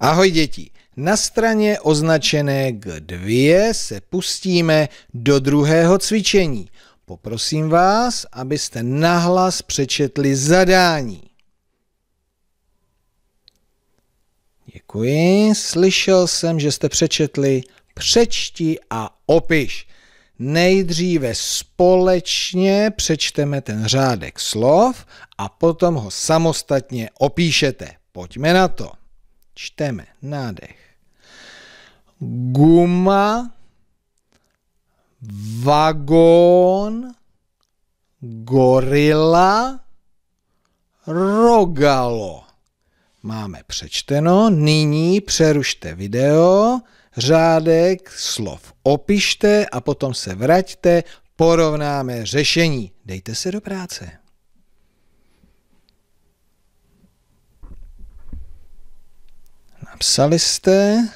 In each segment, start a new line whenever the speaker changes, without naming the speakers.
Ahoj děti, na straně označené G2 se pustíme do druhého cvičení. Poprosím vás, abyste nahlas přečetli zadání. Děkuji, slyšel jsem, že jste přečetli přečti a opiš. Nejdříve společně přečteme ten řádek slov a potom ho samostatně opíšete. Pojďme na to čteme nádech. Guma, vagón, gorila, rogalo. Máme přečteno, nyní přerušte video, řádek slov opište a potom se vraťte, porovnáme řešení. Dejte se do práce. napsali jste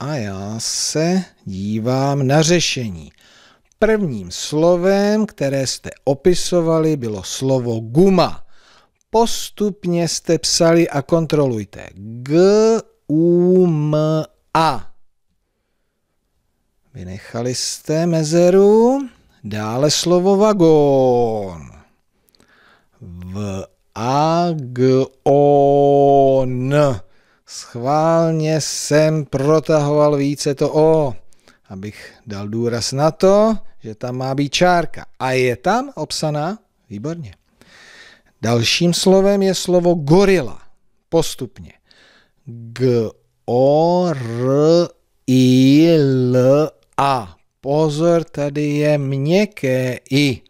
a já se dívám na řešení. Prvním slovem, které jste opisovali, bylo slovo guma. Postupně jste psali a kontrolujte. G, U, M, A. Vynechali jste mezeru. Dále slovo vagón. V, A, G, O, jsem protahoval více to O, abych dal důraz na to, že tam má být čárka. A je tam obsaná? Výborně. Dalším slovem je slovo gorila. Postupně. G, O, R, I, L, A. Pozor, tady je měkké I.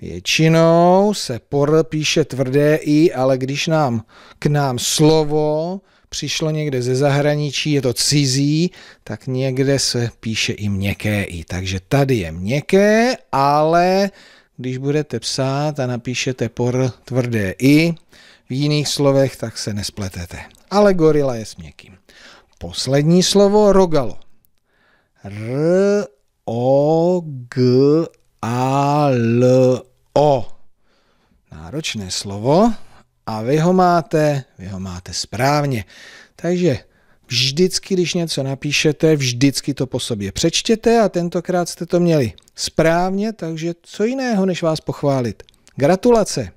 Většinou se por píše tvrdé i, ale když nám k nám slovo přišlo někde ze zahraničí, je to cizí, tak někde se píše i měkké i. Takže tady je měkké, ale když budete psát a napíšete por tvrdé i v jiných slovech, tak se nespletete. Ale gorila je s měkkým. Poslední slovo rogalo. R O G A L O. Náročné slovo a vy ho máte, vy ho máte správně. Takže vždycky, když něco napíšete, vždycky to po sobě přečtěte a tentokrát jste to měli správně, takže co jiného, než vás pochválit. Gratulace!